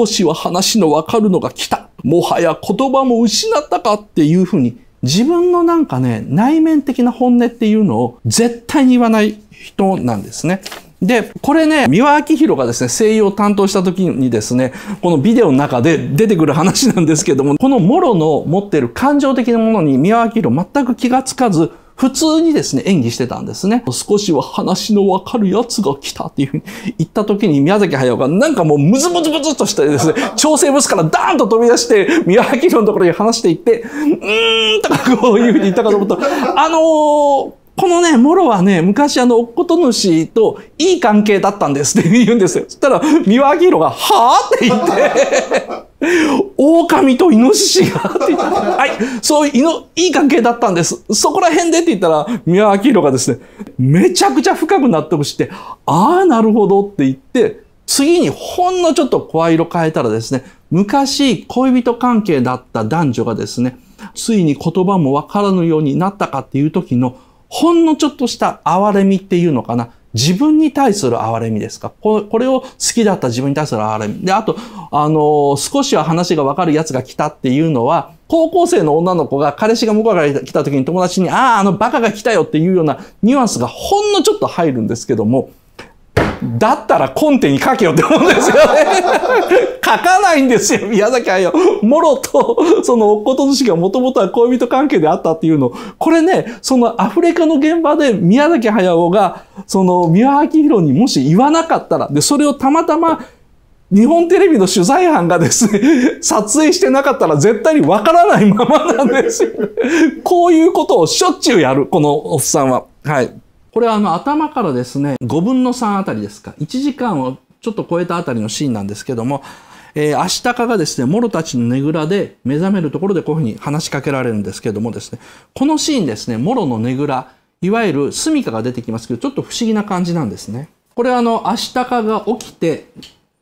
少しは話のわかるのが来た。もはや言葉も失ったかっていうふうに、自分のなんかね、内面的な本音っていうのを絶対に言わない人なんですね。で、これね、三輪明宏がですね、声優を担当した時にですね、このビデオの中で出てくる話なんですけども、このモロの持ってる感情的なものに三輪明宏全く気がつかず、普通にですね、演技してたんですね。少しは話のわかる奴が来たっていうふうに言った時に宮崎駿がなんかもうムズムズムズっとしてですね、調整ブスからダーンと飛び出して、宮崎のところに話していって、うーんとかこういうふうに言ったかと思ったら、あのーこのね、モロはね、昔あの、おっこと主といい関係だったんですって言うんですよ。そしたら、三輪明宏が、はぁって言って狼とイノシシがって言った。はい、そういういの、いい関係だったんです。そこら辺でって言ったら、宮脇宏がですね、めちゃくちゃ深く納得して、ああ、なるほどって言って、次にほんのちょっと声色変えたらですね、昔恋人関係だった男女がですね、ついに言葉もわからぬようになったかっていう時の、ほんのちょっとした哀れみっていうのかな。自分に対する憐れみですかこれを好きだった自分に対する憐れみ。で、あと、あの、少しは話がわかる奴が来たっていうのは、高校生の女の子が彼氏が向こうから来た時に友達に、ああ、あのバカが来たよっていうようなニュアンスがほんのちょっと入るんですけども、だったらコンテに書けよって思うんですよね。書かないんですよ、宮崎駿。もろと、その、おっことずしがもともとは恋人関係であったっていうの。これね、そのアフリカの現場で宮崎駿が、その、三輪明宏にもし言わなかったら、で、それをたまたま、日本テレビの取材班がですね、撮影してなかったら絶対にわからないままなんですよ。こういうことをしょっちゅうやる、このおっさんは。はい。これはあの頭からですね、5分の3あたりですか、1時間をちょっと超えたあたりのシーンなんですけども、えー、アシタカがですね、モロたちのねぐらで目覚めるところでこういうふうに話しかけられるんですけどもですね、このシーンですね、モロのねぐら、いわゆる住処が出てきますけど、ちょっと不思議な感じなんですね。これはあの、アシタカが起きて、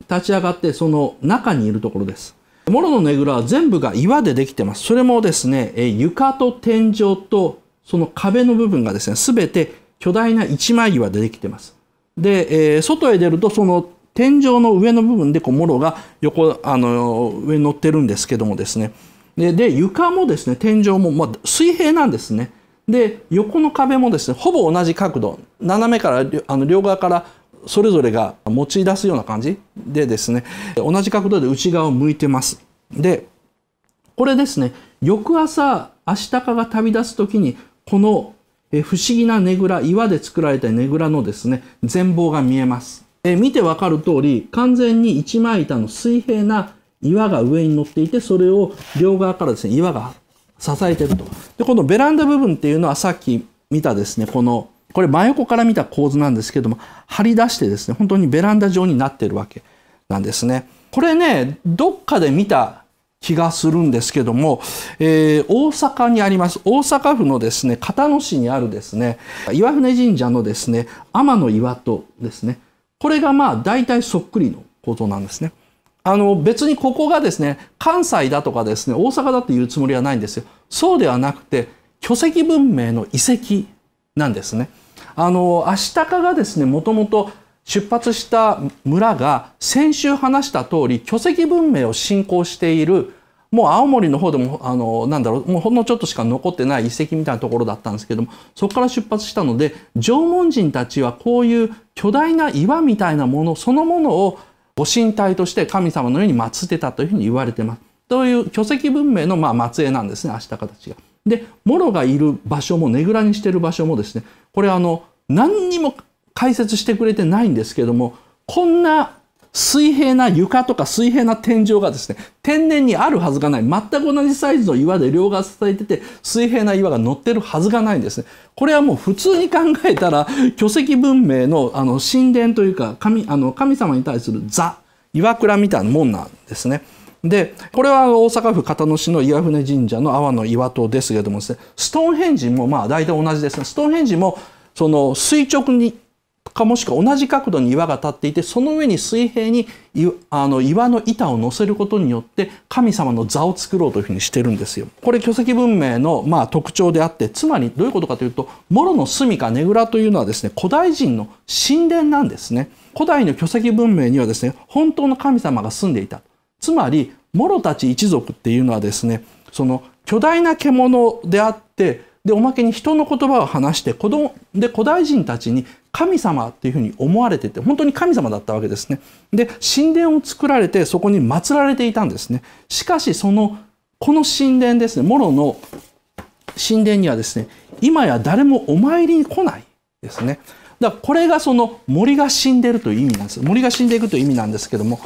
立ち上がって、その中にいるところです。モロのねぐらは全部が岩でできてます。それもですね、えー、床と天井と、その壁の部分がですね、すべて巨大な一枚岩でできてます。で、えー、外へ出るとその天井の上の部分でこうもろが横あの上に乗ってるんですけどもですねでで床もですね天井も、まあ、水平なんですねで横の壁もですねほぼ同じ角度斜めからあの両側からそれぞれが持ち出すような感じでですね同じ角度で内側を向いてますでこれですね翌朝足高が旅立つ時にこのえ不思議なねぐら、岩で作られたねぐらのですね、全貌が見えます。え見てわかる通り、完全に一枚板の水平な岩が上に乗っていて、それを両側からですね、岩が支えてると。で、このベランダ部分っていうのはさっき見たですね、この、これ真横から見た構図なんですけども、張り出してですね、本当にベランダ状になってるわけなんですね。これね、どっかで見た気がするんですけども、えー、大阪にあります、大阪府のですね、片野市にあるですね、岩船神社のですね、天の岩戸ですね。これがまあ、大体そっくりのことなんですね。あの、別にここがですね、関西だとかですね、大阪だって言うつもりはないんですよ。そうではなくて、巨石文明の遺跡なんですね。あの、足高がですね、もともと出発した村が先週話した通り巨石文明を信仰しているもう青森の方でもあのなんだろうもうほんのちょっとしか残ってない遺跡みたいなところだったんですけどもそこから出発したので縄文人たちはこういう巨大な岩みたいなものそのものをご神体として神様のように祀ってたというふうに言われてます。という巨石文明のまあ末裔なんですね足したちが。でモロがいる場所もねぐらにしてる場所もですねこれあの何にも解説してくれてないんですけども、こんな水平な床とか水平な天井がですね、天然にあるはずがない。全く同じサイズの岩で両側支えてて、水平な岩が乗ってるはずがないんですね。これはもう普通に考えたら、巨石文明のあの神殿というか、神あの神様に対するザ、岩倉みたいなもんなんですね。で、これは大阪府交野市の岩船神社の阿波の岩戸ですけどもですね、ストーンヘンジもまあ大体同じですね。ストーンヘンジもその垂直にかもしくは同じ角度に岩が立っていてその上に水平にあの岩の板を乗せることによって神様の座を作ろうというふうにしてるんですよ。これ巨石文明のまあ特徴であってつまりどういうことかというとモロの住処ねぐらというのはですね古代人の神殿なんですね。古代の巨石文明にはですね本当の神様が住んでいた。つまりモロたち一族っていうのはですねその巨大な獣であってでおまけに人の言葉を話して子供で古代人たちに神様っていうふうに思われてて、本当に神様だったわけですね。で、神殿を作られて、そこに祀られていたんですね。しかし、その、この神殿ですね、モロの神殿にはですね、今や誰もお参りに来ないですね。だからこれがその森が死んでるという意味なんです。森が死んでいくという意味なんですけども、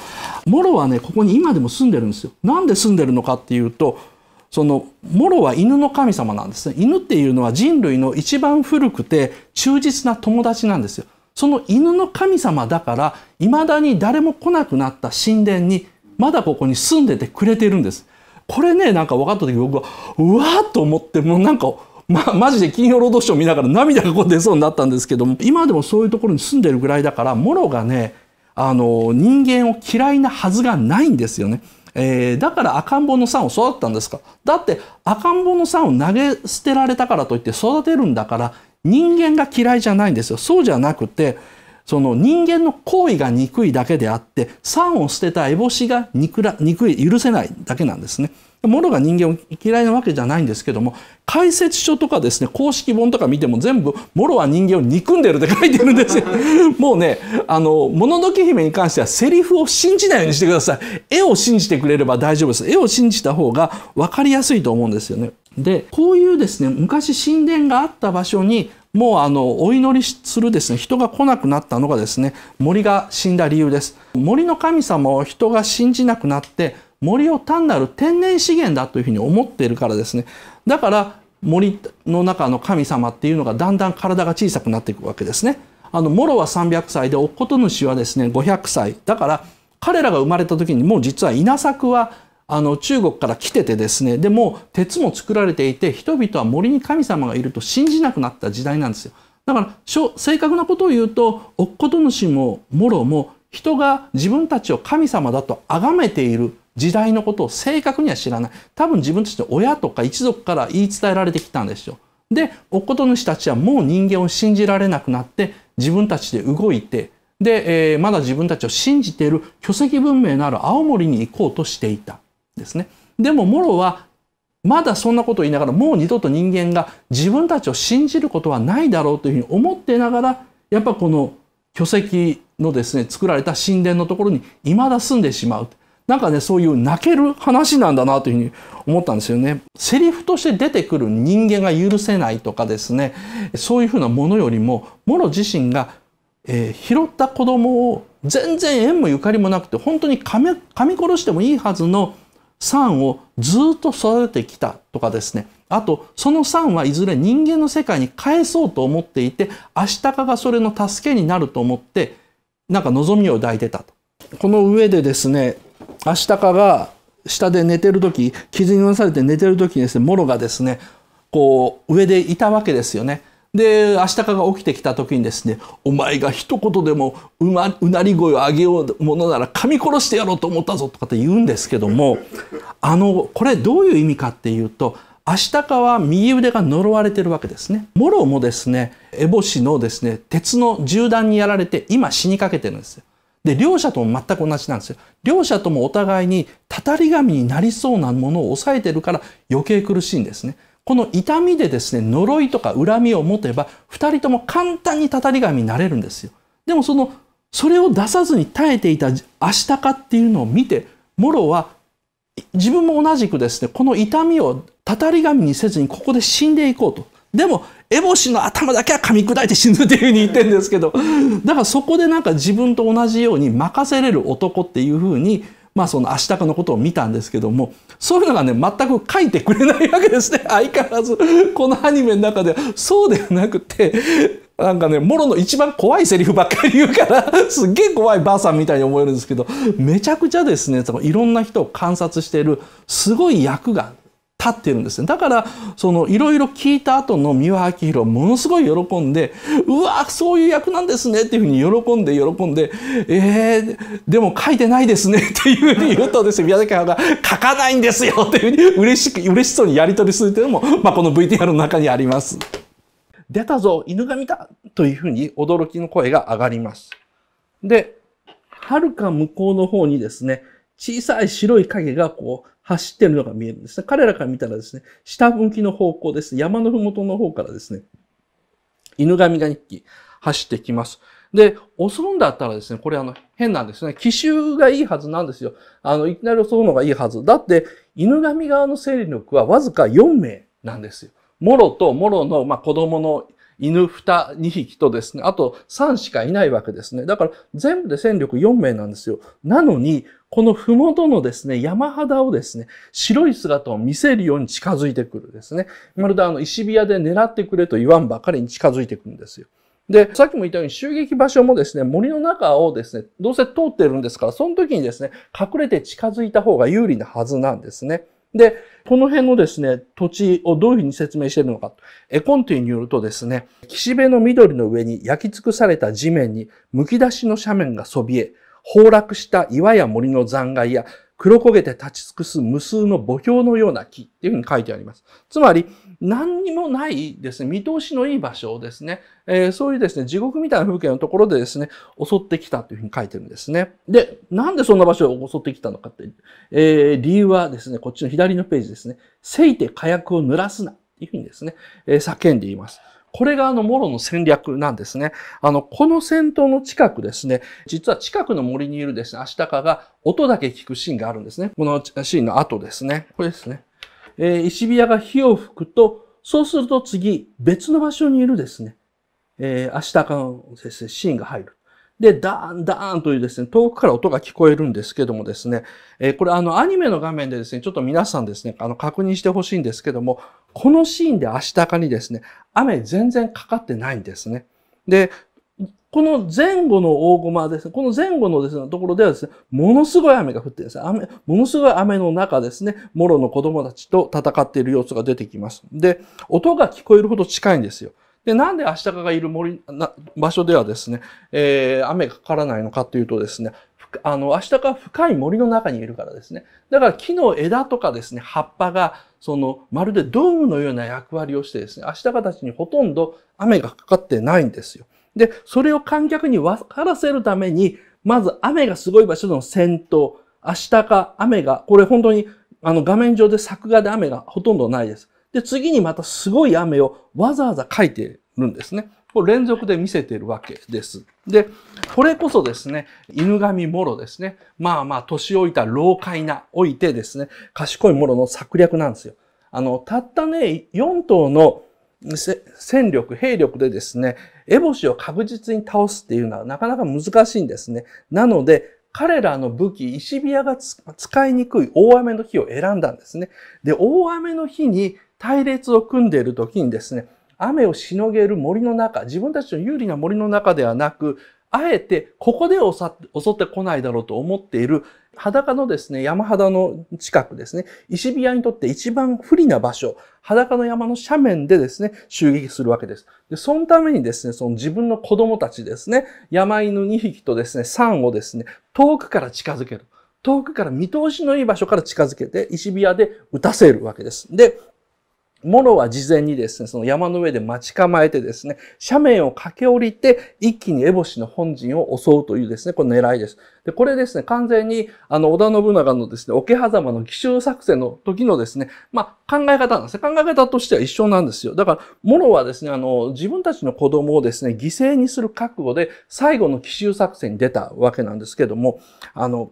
モロはね、ここに今でも住んでるんですよ。なんで住んでるのかっていうと、そのモロは犬の神様なんですね。犬っていうのは人類の一番古くて忠実な友達なんですよ。その犬の神様だから、未だに誰も来なくなった神殿に、まだここに住んでてくれてるんです。これね、なんか分かった時僕は、うわーっと思って、もうなんか、ま、マジで金曜ロードショー見ながら涙がこう出そうになったんですけども、今でもそういうところに住んでるぐらいだから、モロがね、あの、人間を嫌いなはずがないんですよね。えー、だから赤ん坊の酸を育ったんですかだって赤ん坊の酸を投げ捨てられたからといって育てるんだから人間が嫌いじゃないんですよ。そうじゃなくて、その人間の行為が憎いだけであって、酸を捨てた烏帽子が憎い、許せないだけなんですね。モロが人間を嫌いなわけじゃないんですけども解説書とかですね公式本とか見ても全部「モロは人間を憎んでる」って書いてるんですよ。もうねあの「もののけ姫」に関してはセリフを信じないようにしてください。絵を信じてくれれば大丈夫です。絵を信じた方が分かりやすいと思うんですよね。でこういうですね昔神殿があった場所にもうあのお祈りするですね人が来なくなったのがですね森が死んだ理由です。森の神様を人が信じなくなって森を単なる天然資源だというふうに思っているからですねだから森の中の神様っていうのがだんだん体が小さくなっていくわけですね。あのモロは300歳でおっこと主はですね500歳だから彼らが生まれた時にもう実は稲作はあの中国から来ててですねでも鉄も作られていて人々は森に神様がいると信じなくなった時代なんですよ。だから正確なことを言うとおっこと主もモロも人が自分たちを神様だと崇めている時代のことを正確には知らない。多分自分たちの親とか一族から言い伝えられてきたんですよ。で、おこと主たちはもう人間を信じられなくなって、自分たちで動いて、で、えー、まだ自分たちを信じている巨石文明のある青森に行こうとしていた。ですね。でも、モロは、まだそんなことを言いながら、もう二度と人間が自分たちを信じることはないだろうというふうに思ってながら、やっぱこの巨石のですね、作られた神殿のところに未だ住んでしまう。なんかね、そういう泣ける話なんだなというふうに思ったんですよね。セリフとして出てくる人間が許せないとかですね、そういうふうなものよりも、モロ自身が、えー、拾った子供を全然縁もゆかりもなくて、本当に噛み噛み殺してもいいはずのサンをずっと育ててきたとかですね。あと、そのサンはいずれ人間の世界に返そうと思っていて、アシタカがそれの助けになると思って、なんか望みを抱いてたと。この上でですね、アシタカが下で寝てる時傷にうなされて寝てる時にですねモロがですねこう上でいたわけですよね。でアシタカが起きてきた時にですね「お前が一言でもう,、ま、うなり声を上げようものなら噛み殺してやろうと思ったぞ」とかって言うんですけども あのこれどういう意味かっていうとアシタカは右腕が呪われてるわけですね。モロもですね烏帽子のですね鉄の銃弾にやられて今死にかけてるんですよ。で、両者とも全く同じなんですよ。両者ともお互いにたたり神になりそうなものを抑えてるから余計苦しいんですね。この痛みでですね、呪いとか恨みを持てば、二人とも簡単にたたり神になれるんですよ。でもその、それを出さずに耐えていた明日かっていうのを見て、モロは、自分も同じくですね、この痛みをたたり神にせずにここで死んでいこうと。でも、エボシの頭だけは噛み砕いて死ぬっていうふうに言ってるんですけど、だからそこでなんか自分と同じように任せれる男っていうふうに、まあそのシタカのことを見たんですけども、そういうのがね、全く書いてくれないわけですね。相変わらず、このアニメの中では、そうではなくて、なんかね、モロの一番怖いセリフばっかり言うから、すっげえ怖いばあさんみたいに思えるんですけど、めちゃくちゃですね、いろんな人を観察している、すごい役が立っているんですね。だから、その、いろいろ聞いた後の三輪明宏はものすごい喜んで、うわ、そういう役なんですねっていうふうに喜んで、喜んで、えー、でも書いてないですね っていうふうに言うとですね、宮崎駿が書かないんですよっていうふうに嬉しく、嬉しそうにやり取りするというのも、まあ、この VTR の中にあります。出たぞ、犬神だというふうに驚きの声が上がります。で、はるか向こうの方にですね、小さい白い影がこう走ってるのが見えるんですね。彼らから見たらですね、下向きの方向です山のふもとの方からですね、犬神が一匹走ってきます。で、襲うんだったらですね、これあの変なんですね。奇襲がいいはずなんですよ。あの、いきなり襲うのがいいはず。だって、犬神側の勢力はわずか4名なんですよ。モロとモロの、まあ、子供の犬二、二匹とですね、あと三しかいないわけですね。だから全部で戦力4名なんですよ。なのに、この麓のですね、山肌をですね、白い姿を見せるように近づいてくるですね。まるであの石火屋で狙ってくれと言わんばかりに近づいてくるんですよ。で、さっきも言ったように襲撃場所もですね、森の中をですね、どうせ通ってるんですから、その時にですね、隠れて近づいた方が有利なはずなんですね。で、この辺のですね、土地をどういうふうに説明しているのか。エコンティによるとですね、岸辺の緑の上に焼き尽くされた地面に、剥き出しの斜面がそびえ、崩落した岩や森の残骸や黒焦げて立ち尽くす無数の墓標のような木っていうふうに書いてあります。つまり、何にもないですね、見通しのいい場所をですね、えー、そういうですね、地獄みたいな風景のところでですね、襲ってきたというふうに書いてるんですね。で、なんでそんな場所を襲ってきたのかって、えー、理由はですね、こっちの左のページですね、せいて火薬を濡らすなっていうふうにですね、えー、叫んでいます。これがあの、モロの戦略なんですね。あの、この戦闘の近くですね、実は近くの森にいるですね、アシタカが音だけ聞くシーンがあるんですね。このシーンの後ですね。これですね。えー、石火屋が火を吹くと、そうすると次、別の場所にいるですね、えー、アシタカのですね、シーンが入る。で、ダーン、ダーンというですね、遠くから音が聞こえるんですけどもですね、えー、これあのアニメの画面でですね、ちょっと皆さんですね、あの確認してほしいんですけども、このシーンで足高にですね、雨全然かかってないんですね。で、この前後の大駒ですね、この前後のですね、ところではですね、ものすごい雨が降ってですね、雨、ものすごい雨の中ですね、モロの子供たちと戦っている様子が出てきます。で、音が聞こえるほど近いんですよ。で、なんで明日タがいる森、な場所ではですね、えー、雨がかからないのかというとですね、あの、明日タは深い森の中にいるからですね。だから木の枝とかですね、葉っぱが、その、まるでドームのような役割をしてですね、明日たちにほとんど雨がかかってないんですよ。で、それを観客に分からせるために、まず雨がすごい場所のの戦闘、日か雨が、これ本当に、あの画面上で作画で雨がほとんどないです。で、次にまたすごい雨をわざわざ書いてるんですね。連続で見せているわけです。で、これこそですね、犬神諸ですね、まあまあ年老いた老快な、おいてですね、賢い諸の策略なんですよ。あの、たったね、4頭の戦力、兵力でですね、エボシを確実に倒すっていうのはなかなか難しいんですね。なので、彼らの武器、石火矢が使いにくい大雨の日を選んだんですね。で、大雨の日に隊列を組んでいる時にですね、雨をしのげる森の中、自分たちの有利な森の中ではなく、あえてここで襲ってこないだろうと思っている裸のですね、山肌の近くですね、石火屋にとって一番不利な場所、裸の山の斜面でですね、襲撃するわけです。で、そのためにですね、その自分の子供たちですね、山犬2匹とですね、3をですね、遠くから近づける。遠くから見通しのいい場所から近づけて、石火屋で撃たせるわけです。で、もロは事前にですね、その山の上で待ち構えてですね、斜面を駆け下りて、一気にエボシの本陣を襲うというですね、この狙いです。で、これですね、完全に、あの、織田信長のですね、桶狭間の奇襲作戦の時のですね、まあ、考え方なんですね。考え方としては一緒なんですよ。だから、もロはですね、あの、自分たちの子供をですね、犠牲にする覚悟で、最後の奇襲作戦に出たわけなんですけども、あの、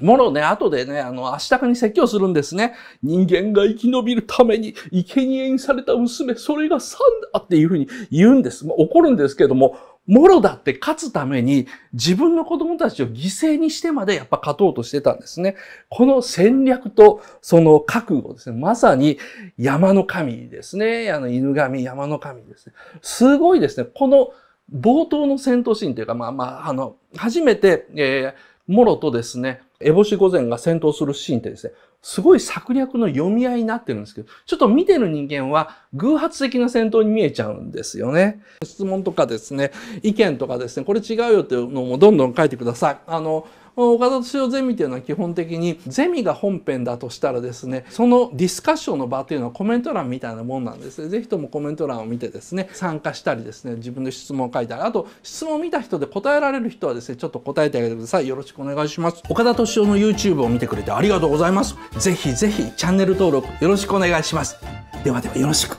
もろね、後でね、あの、日かに説教するんですね。人間が生き延びるために、生贄にされた娘、それが三だっていうふうに言うんです。まあ、怒るんですけども、もろだって勝つために、自分の子供たちを犠牲にしてまでやっぱ勝とうとしてたんですね。この戦略と、その覚悟ですね。まさに、山の神ですね。あの、犬神、山の神ですね。すごいですね。この、冒頭の戦闘シーンというか、まあまあ、あの、初めて、えー、モロとですね、烏帽子御前が戦闘するシーンってですね、すごい策略の読み合いになってるんですけど、ちょっと見てる人間は偶発的な戦闘に見えちゃうんですよね。質問とかですね、意見とかですね、これ違うよっていうのもどんどん書いてください。あの、岡田敏夫ゼミというのは基本的にゼミが本編だとしたらですねそのディスカッションの場というのはコメント欄みたいなもんなんですね是非ともコメント欄を見てですね参加したりですね自分で質問を書いたりあと質問を見た人で答えられる人はですねちょっと答えてあげてくださいよろしくお願いします岡田敏夫の YouTube を見てくれてありがとうございます是非是非チャンネル登録よろしくお願いしますではではよろしく